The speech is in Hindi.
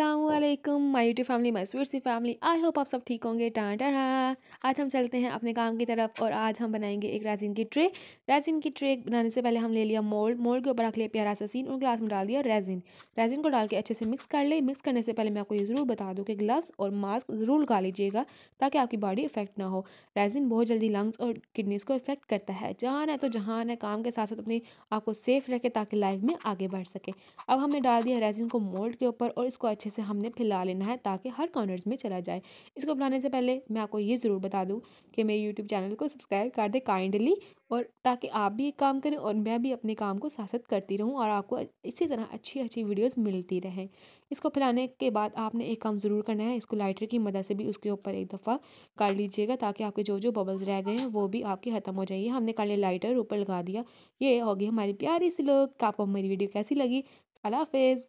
Aslam my YouTube family my sweet सी फैमिली आई होप आप सब ठीक होंगे टाँ आज हम चलते हैं अपने काम की तरफ और आज हम बनाएंगे एक रेजिन की ट्रे रेजिन की ट्रे बनाने से पहले हम ले लिया मोल्ड मोल्ड के ऊपर रख लिया प्यारा सा सीन और ग्लास में डाल दिया रेजिन रेजिन को डाल के अच्छे से मिक्स कर ले मिक्स करने से पहले मैं आपको ये ज़रूर बता दूँ कि ग्लव्स और मास्क ज़रूर लगा लीजिएगा ताकि आपकी बॉडी इफेक्ट ना हो रेजिन बहुत जल्दी लंग्स और किडनीज़ को इफेक्ट करता है जहाँ है तो जहान है काम के साथ साथ अपनी आपको सेफ रखे ताकि लाइफ में आगे बढ़ सके अब हमने डाल दिया रेजिन को मोल्ड के ऊपर और इसको अच्छे से हमने फैला लेना है ताकि हर कॉर्नर्स में चला जाए इसको बनाने से पहले मैं आपको ये ज़रूर बता दूँ कि मेरे यूट्यूब चैनल को सब्सक्राइब कर दें काइंडली और ताकि आप भी एक काम करें और मैं भी अपने काम को साथ साथ करती रहूँ और आपको इसी तरह अच्छी अच्छी वीडियोस मिलती रहें इसको फैलाने के बाद आपने एक काम ज़रूर करना है इसको लाइटर की मदद से भी उसके ऊपर एक दफ़ा काट लीजिएगा ताकि आपके जो जो बबल्स रह गए हैं वो भी आपके ख़त्म हो जाइए हमने काले लाइटर ऊपर लगा दिया ये होगी हमारी प्यारी सी लोग आपको मेरी वीडियो कैसी लगी अला हाफिज़